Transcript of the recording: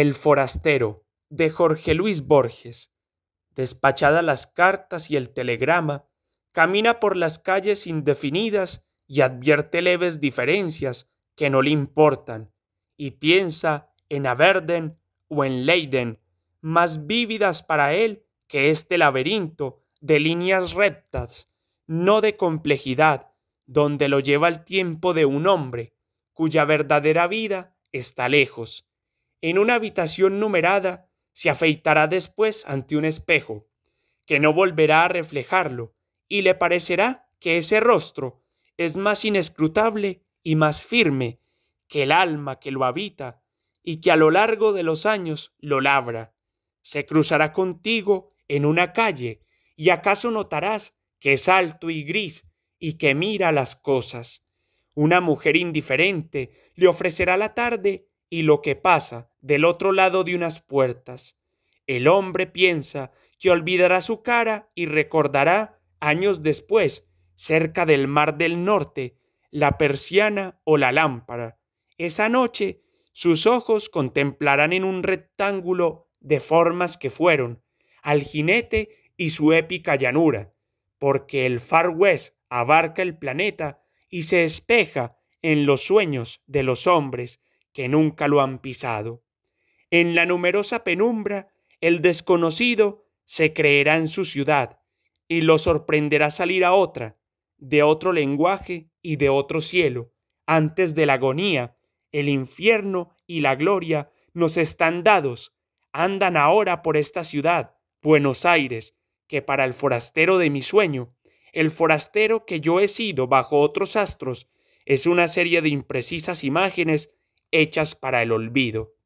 El forastero de Jorge Luis Borges. despachada las cartas y el telegrama, camina por las calles indefinidas y advierte leves diferencias que no le importan, y piensa en Aberden o en Leiden, más vívidas para él que este laberinto de líneas rectas, no de complejidad, donde lo lleva el tiempo de un hombre, cuya verdadera vida está lejos, en una habitación numerada, se afeitará después ante un espejo, que no volverá a reflejarlo, y le parecerá que ese rostro es más inescrutable y más firme que el alma que lo habita y que a lo largo de los años lo labra. Se cruzará contigo en una calle y acaso notarás que es alto y gris y que mira las cosas. Una mujer indiferente le ofrecerá la tarde y lo que pasa del otro lado de unas puertas. El hombre piensa que olvidará su cara y recordará, años después, cerca del mar del norte, la persiana o la lámpara. Esa noche sus ojos contemplarán en un rectángulo de formas que fueron al jinete y su épica llanura, porque el Far West abarca el planeta y se espeja en los sueños de los hombres que nunca lo han pisado. En la numerosa penumbra, el desconocido se creerá en su ciudad y lo sorprenderá salir a otra, de otro lenguaje y de otro cielo. Antes de la agonía, el infierno y la gloria nos están dados. Andan ahora por esta ciudad, Buenos Aires, que para el forastero de mi sueño, el forastero que yo he sido bajo otros astros, es una serie de imprecisas imágenes hechas para el olvido